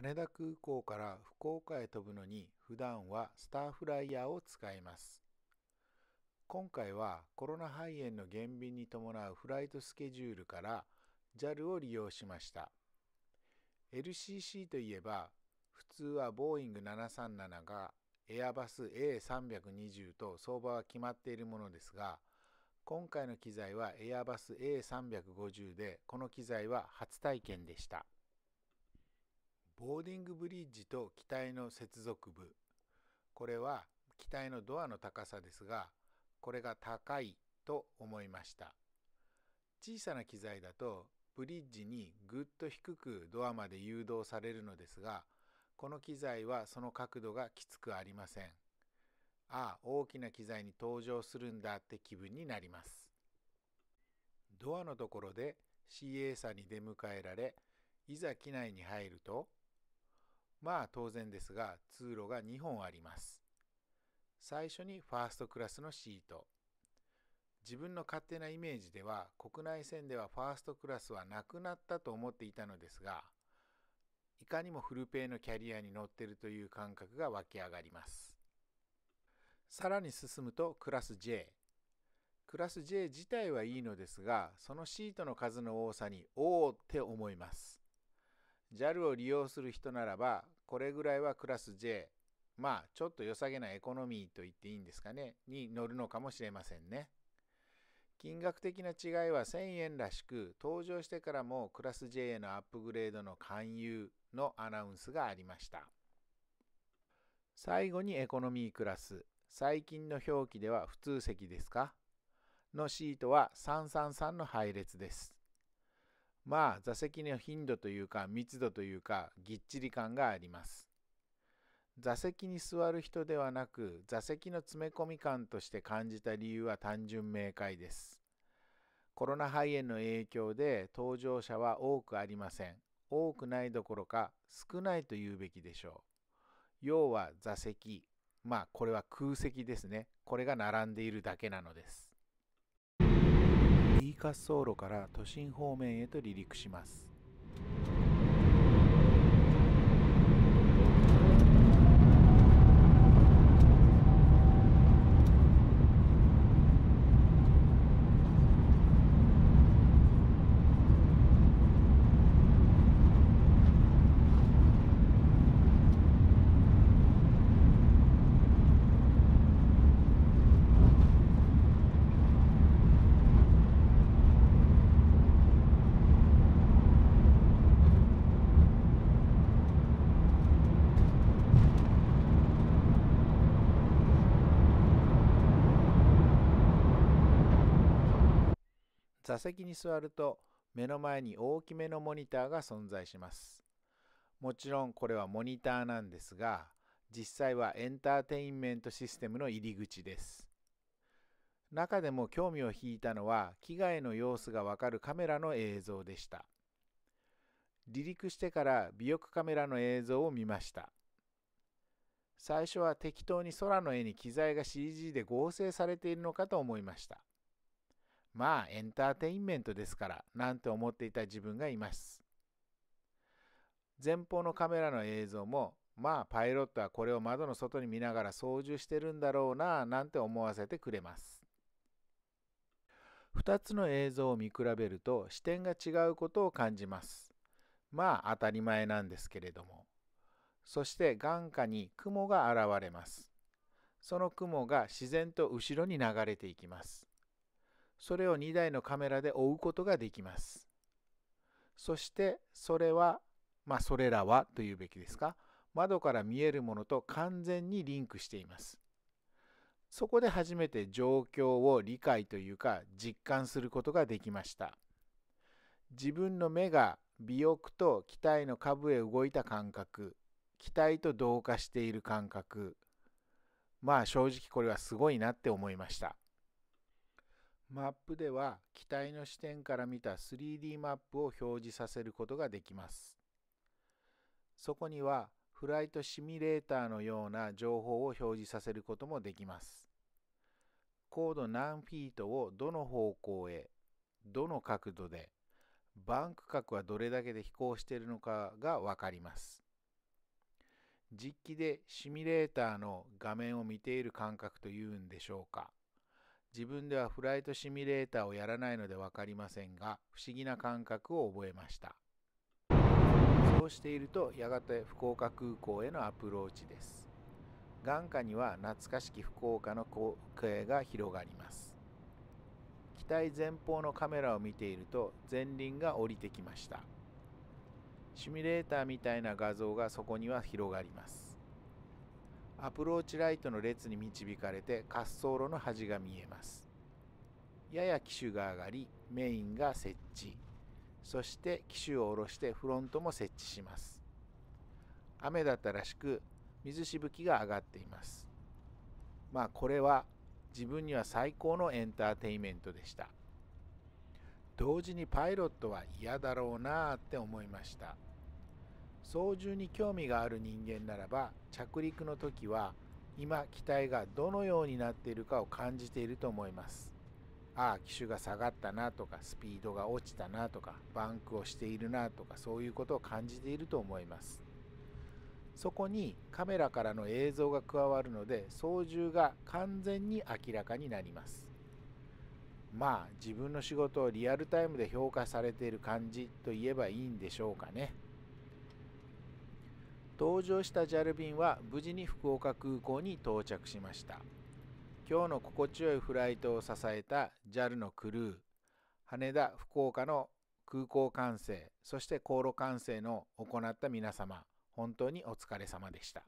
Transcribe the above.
羽田空港から福岡へ飛ぶのに普段はスターフライヤーを使います今回はコロナ肺炎の減便に伴うフライトスケジュールから JAL を利用しました LCC といえば普通はボーイング737がエアバス A320 と相場は決まっているものですが今回の機材はエアバス A350 でこの機材は初体験でした。ボーディングブリッジと機体の接続部これは機体のドアの高さですがこれが高いと思いました小さな機材だとブリッジにぐっと低くドアまで誘導されるのですがこの機材はその角度がきつくありませんああ大きな機材に登場するんだって気分になりますドアのところで CA さんに出迎えられいざ機内に入るとまあ当然ですが通路が2本あります。最初にファーストクラスのシート。自分の勝手なイメージでは国内線ではファーストクラスはなくなったと思っていたのですがいかにもフルペイのキャリアに乗ってるという感覚が湧き上がりますさらに進むとクラス J クラス J 自体はいいのですがそのシートの数の多さにおおって思います JAL を利用する人ならば、これぐらいはクラス J、まあちょっと良さげなエコノミーと言っていいんですかね、に乗るのかもしれませんね。金額的な違いは1000円らしく、登場してからもクラス J へのアップグレードの勧誘のアナウンスがありました。最後にエコノミークラス、最近の表記では普通席ですかのシートは333の配列です。まあ座席の頻度というか密度というかぎっちり感があります。座席に座る人ではなく座席の詰め込み感として感じた理由は単純明快です。コロナ肺炎の影響で搭乗者は多くありません。多くないどころか少ないと言うべきでしょう。要は座席、まあこれは空席ですね。これが並んでいるだけなのです。滑走路から都心方面へと離陸します座席に座ると目の前に大きめのモニターが存在します。もちろんこれはモニターなんですが、実際はエンターテインメントシステムの入り口です。中でも興味を引いたのは機害の様子がわかるカメラの映像でした。離陸してから尾翼カメラの映像を見ました。最初は適当に空の絵に機材が CG で合成されているのかと思いました。まあエンターテインメントですからなんて思っていた自分がいます。前方のカメラの映像もまあパイロットはこれを窓の外に見ながら操縦してるんだろうななんて思わせてくれます。2つの映像を見比べると視点が違うことを感じます。まあ当たり前なんですけれども。そして眼下に雲が現れます。その雲が自然と後ろに流れていきます。それを2台のカメラで追うことができます。そしてそれは、まあ、それらはというべきですか、窓から見えるものと完全にリンクしています。そこで初めて状況を理解というか実感することができました。自分の目が尾翼と機体の下部へ動いた感覚、機体と同化している感覚、まあ正直これはすごいなって思いました。マップでは機体の視点から見た 3D マップを表示させることができます。そこにはフライトシミュレーターのような情報を表示させることもできます。高度何フィートをどの方向へ、どの角度で、バンク角はどれだけで飛行しているのかがわかります。実機でシミュレーターの画面を見ている感覚というんでしょうか。自分ではフライトシミュレーターをやらないので分かりませんが不思議な感覚を覚えましたそうしているとやがて福岡空港へのアプローチです眼下には懐かしき福岡の光景が広がります機体前方のカメラを見ていると前輪が降りてきましたシミュレーターみたいな画像がそこには広がりますアプローチライトの列に導かれて滑走路の端が見えますやや機種が上がりメインが設置そして機種を下ろしてフロントも設置します雨だったらしく水しぶきが上がっていますまあこれは自分には最高のエンターテイメントでした同時にパイロットは嫌だろうなあって思いました操縦に興味がある人間ならば着陸の時は今機体がどのようになっているかを感じていると思いますああ機種が下がったなとかスピードが落ちたなとかバンクをしているなとかそういうことを感じていると思いますそこにカメラからの映像が加わるので操縦が完全に明らかになりますまあ自分の仕事をリアルタイムで評価されている感じといえばいいんでしょうかね。同乗した JAL 便は無事に福岡空港に到着しました今日の心地よいフライトを支えた JAL のクルー羽田福岡の空港管制そして航路管制の行った皆様本当にお疲れ様でした